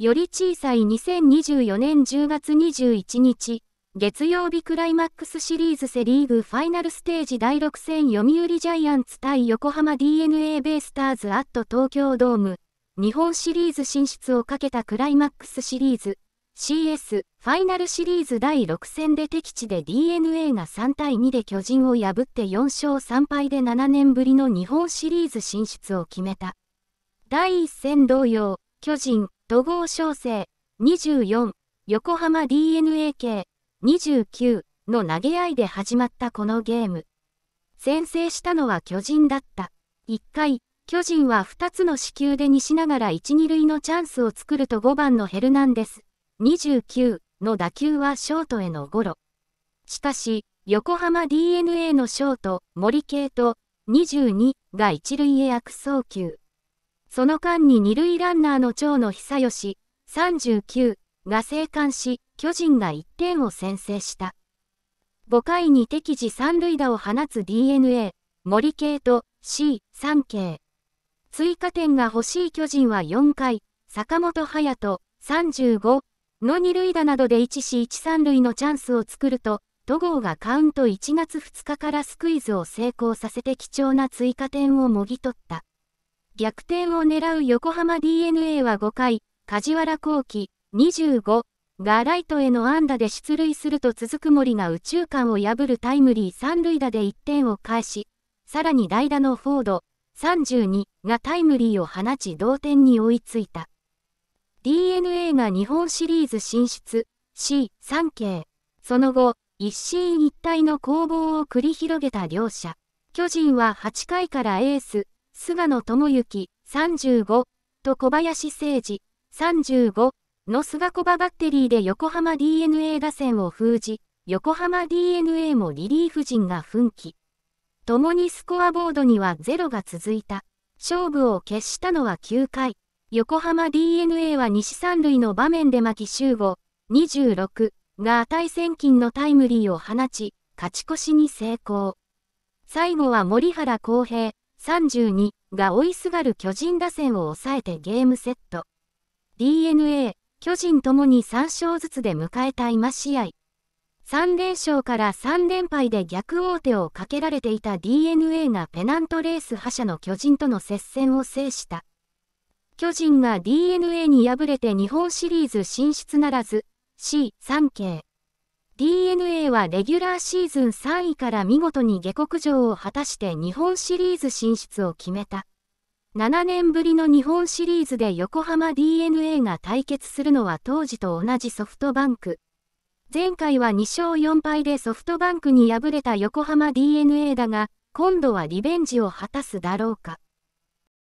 より小さい2024年10月21日、月曜日クライマックスシリーズセリーグファイナルステージ第6戦読売ジャイアンツ対横浜 DeNA ベイスターズアット東京ドーム、日本シリーズ進出をかけたクライマックスシリーズ、CS ファイナルシリーズ第6戦で敵地で DeNA が3対2で巨人を破って4勝3敗で7年ぶりの日本シリーズ進出を決めた。第1戦同様、巨人、戸郷翔征、24、横浜 DNA 系、29の投げ合いで始まったこのゲーム。先制したのは巨人だった。1回、巨人は2つの死球で西ながら1、2塁のチャンスを作ると5番のヘルナンデス、29の打球はショートへのゴロ。しかし、横浜 DNA のショート、森系と22が1塁へ悪送球。その間に二塁ランナーの長野久義、39が生還し、巨人が1点を先制した。5回に敵地三塁打を放つ DNA、森系と C、3系。追加点が欲しい巨人は4回、坂本隼人、35の二塁打などで1死1三塁のチャンスを作ると、戸郷がカウント1月2日からスクイズを成功させて貴重な追加点をもぎ取った。逆転を狙う横浜 DeNA は5回、梶原幸輝25がライトへの安打で出塁すると続く森が右中間を破るタイムリー3塁打で1点を返し、さらに代打のフォード32がタイムリーを放ち同点に追いついた。DeNA が日本シリーズ進出、C3 系。その後、一進一退の攻防を繰り広げた両者。巨人は8回からエース、菅野智之35と小林誠司35の菅小葉バッテリーで横浜 DNA 打線を封じ、横浜 DNA もリリーフ陣が奮起。共にスコアボードにはゼロが続いた。勝負を決したのは9回。横浜 DNA は西三塁の場面で牧秀吾26が値千金のタイムリーを放ち、勝ち越しに成功。最後は森原康平32が追いすがる巨人打線を抑えてゲームセット。DNA、巨人ともに3勝ずつで迎えた今試合。3連勝から3連敗で逆王手をかけられていた DNA がペナントレース覇者の巨人との接戦を制した。巨人が DNA に敗れて日本シリーズ進出ならず、C3 系。DNA はレギュラーシーズン3位から見事に下克上を果たして日本シリーズ進出を決めた。7年ぶりの日本シリーズで横浜 DNA が対決するのは当時と同じソフトバンク。前回は2勝4敗でソフトバンクに敗れた横浜 DNA だが、今度はリベンジを果たすだろうか。